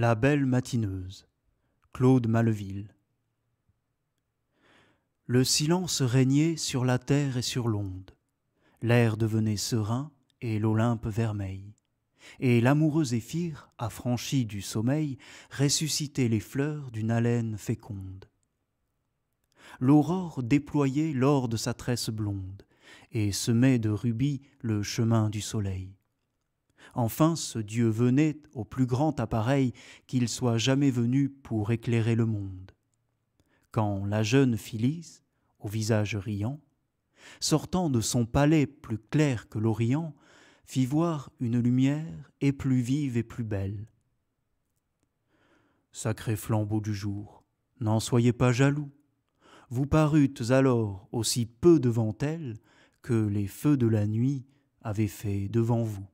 La belle matineuse. Claude Maleville. Le silence régnait sur la terre et sur l'onde. L'air devenait serein et l'Olympe vermeil. Et l'amoureux Zéphyr, affranchi du sommeil, ressuscitait les fleurs d'une haleine féconde. L'aurore déployait l'or de sa tresse blonde et semait de rubis le chemin du soleil. Enfin, ce Dieu venait au plus grand appareil qu'il soit jamais venu pour éclairer le monde. Quand la jeune Phyllis, au visage riant, sortant de son palais plus clair que l'Orient, fit voir une lumière et plus vive et plus belle. Sacré flambeau du jour, n'en soyez pas jaloux. Vous parûtes alors aussi peu devant elle que les feux de la nuit avaient fait devant vous.